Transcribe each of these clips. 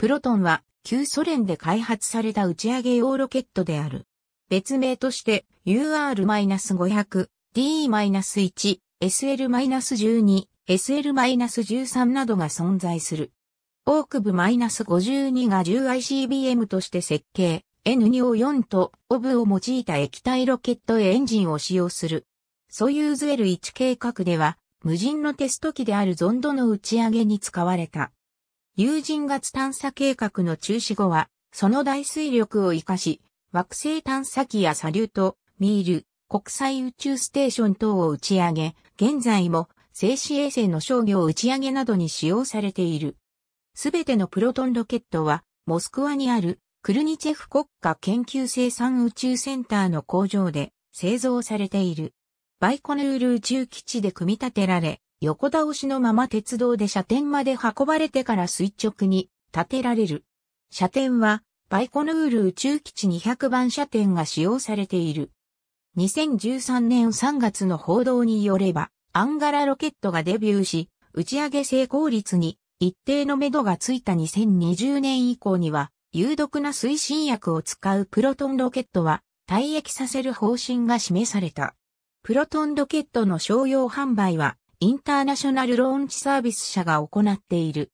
プロトンは旧ソ連で開発された打ち上げ用ロケットである。別名として UR-500、D-1、SL-12、SL-13 などが存在する。オーク部 -52 が 10ICBM として設計、N2O4 とオブを用いた液体ロケットエンジンを使用する。ソユーズ L1 計画では、無人のテスト機であるゾンドの打ち上げに使われた。有人月探査計画の中止後は、その大水力を活かし、惑星探査機やサリュート、ミール、国際宇宙ステーション等を打ち上げ、現在も静止衛星の商業打ち上げなどに使用されている。すべてのプロトンロケットは、モスクワにあるクルニチェフ国家研究生産宇宙センターの工場で製造されている。バイコヌール宇宙基地で組み立てられ、横倒しのまま鉄道で車点まで運ばれてから垂直に建てられる。車点はバイコヌール宇宙基地200番車点が使用されている。2013年3月の報道によれば、アンガラロケットがデビューし、打ち上げ成功率に一定の目処がついた2020年以降には、有毒な推進薬を使うプロトンロケットは退役させる方針が示された。プロトンロケットの商用販売はインターナショナルローンチサービス社が行っている。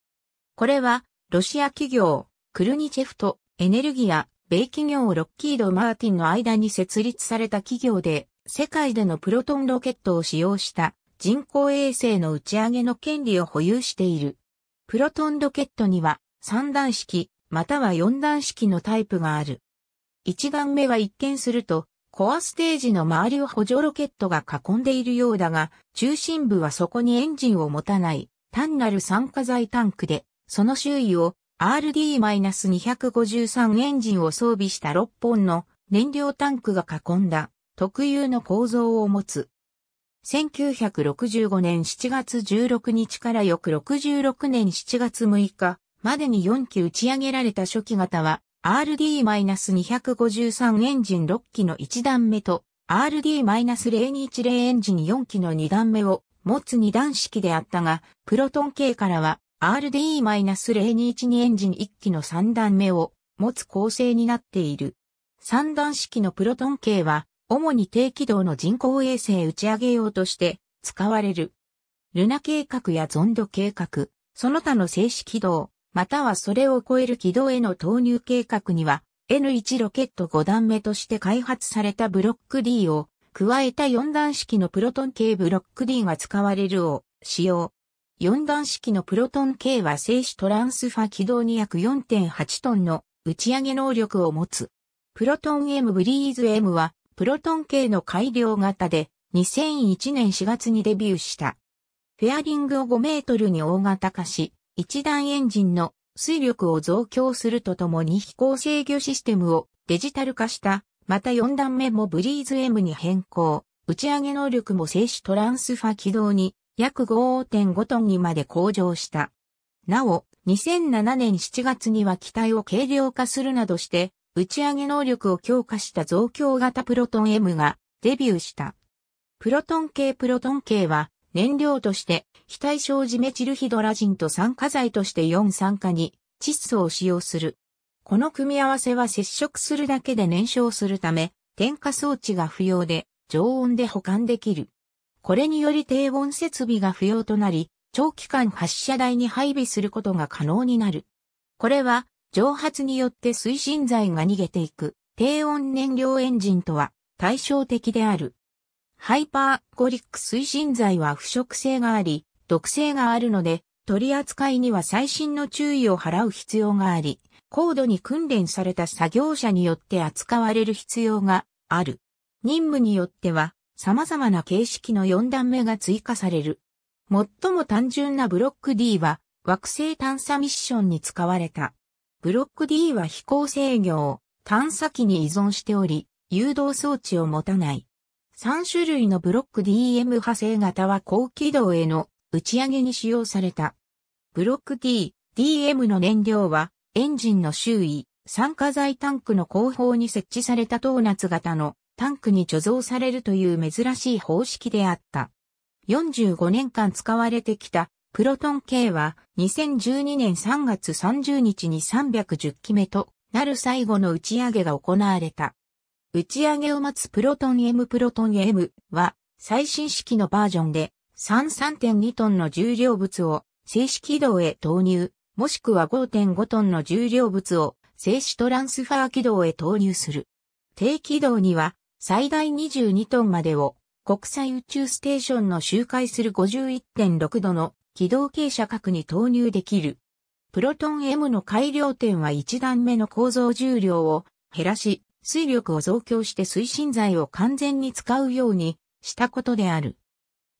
これは、ロシア企業、クルニチェフとエネルギア、米企業ロッキード・マーティンの間に設立された企業で、世界でのプロトンロケットを使用した人工衛星の打ち上げの権利を保有している。プロトンロケットには3段式または4段式のタイプがある。1段目は一見するとコアステージの周りを補助ロケットが囲んでいるようだが、中心部はそこにエンジンを持たない、単なる酸化剤タンクで、その周囲を RD-253 エンジンを装備した6本の燃料タンクが囲んだ特有の構造を持つ。1965年7月16日から翌66年7月6日までに4機打ち上げられた初期型は RD-253 エンジン6機の1段目と RD-020 1エンジン4機の2段目を持つ2段式であったが、プロトン系からは RD-021 2エンジン1機の3段目を持つ構成になっている。3段式のプロトン系は、主に低軌道の人工衛星打ち上げ用として使われる。ルナ計画やゾンド計画、その他の静止軌道、またはそれを超える軌道への投入計画には、N1 ロケット5段目として開発されたブロック D を加えた4段式のプロトン系ブロック D が使われるを使用。4段式のプロトン系は静止トランスファ軌道に約4.8トンの打ち上げ能力を持つ。プロトン M ブリーズ M はプロトン系の改良型で2001年4月にデビューした。フェアリングを5メートルに大型化し、一段エンジンの推力を増強するとともに飛行制御システムをデジタル化した、また四段目もブリーズ M に変更、打ち上げ能力も静止トランスファ軌道に約5.5トンにまで向上した。なお、2007年7月には機体を軽量化するなどして、打ち上げ能力を強化した増強型プロトン M がデビューした。プロトン系プロトン系は燃料として、非対称ジメチルヒドラジンと酸化剤として4酸化に窒素を使用する。この組み合わせは接触するだけで燃焼するため、点火装置が不要で、常温で保管できる。これにより低温設備が不要となり、長期間発射台に配備することが可能になる。これは、蒸発によって推進剤が逃げていく低温燃料エンジンとは対照的である。ハイパーゴリック推進剤は腐食性があり、毒性があるので、取り扱いには細心の注意を払う必要があり、高度に訓練された作業者によって扱われる必要がある。任務によっては、様々な形式の4段目が追加される。最も単純なブロック D は、惑星探査ミッションに使われた。ブロック D は飛行制御を探査機に依存しており、誘導装置を持たない。3種類のブロック DM 派生型は高軌道への打ち上げに使用された。ブロック D、DM の燃料はエンジンの周囲、酸化剤タンクの後方に設置されたトーナツ型のタンクに貯蔵されるという珍しい方式であった。45年間使われてきたプロトン系は2012年3月30日に310機目となる最後の打ち上げが行われた。打ち上げを待つプロトン M プロトン M は最新式のバージョンで33.2トンの重量物を静止軌道へ投入、もしくは5.5トンの重量物を静止トランスファー軌道へ投入する。低軌道には最大22トンまでを国際宇宙ステーションの周回する51.6度の軌道傾斜角に投入できる。プロトン M の改良点は1段目の構造重量を減らし、水力を増強して推進剤を完全に使うようにしたことである。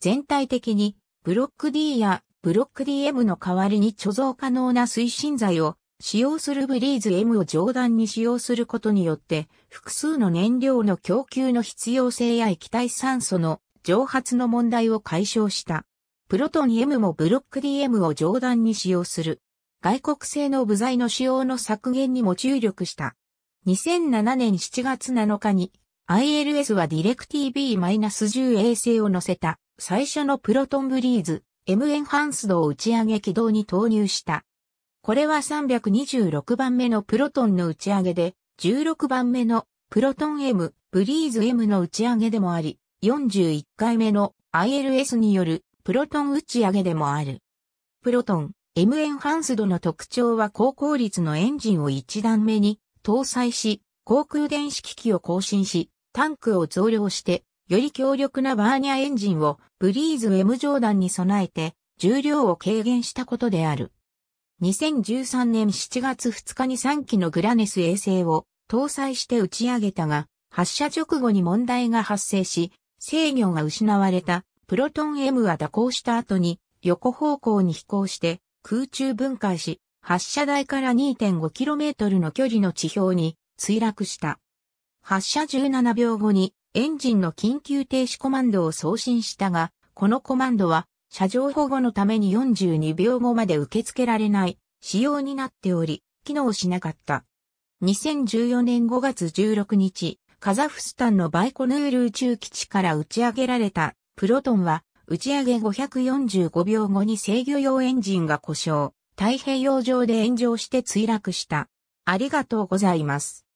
全体的にブロック D やブロック DM の代わりに貯蔵可能な推進剤を使用するブリーズ M を上段に使用することによって複数の燃料の供給の必要性や液体酸素の蒸発の問題を解消した。プロトン M もブロック DM を上段に使用する。外国製の部材の使用の削減にも注力した。2007年7月7日に ILS は DirectV-10 衛星を乗せた最初のプロトンブリーズ M エンハンスドを打ち上げ軌道に投入した。これは326番目のプロトンの打ち上げで、16番目のプロトン M、ブリーズ M の打ち上げでもあり、41回目の ILS によるプロトン打ち上げでもある。プロトン、M エンハンスドの特徴は高効率のエンジンを1段目に搭載し、航空電子機器を更新し、タンクを増量して、より強力なバーニャエンジンをブリーズウェ段に備えて、重量を軽減したことである。2013年7月2日に3機のグラネス衛星を搭載して打ち上げたが、発射直後に問題が発生し、制御が失われたプロトン M は蛇行した後に横方向に飛行して空中分解し、発射台から 2.5km の距離の地表に墜落した。発射17秒後にエンジンの緊急停止コマンドを送信したが、このコマンドは車上保護のために42秒後まで受け付けられない仕様になっており、機能しなかった。2014年5月16日、カザフスタンのバイコヌール宇宙基地から打ち上げられたプロトンは打ち上げ545秒後に制御用エンジンが故障。太平洋上で炎上して墜落した。ありがとうございます。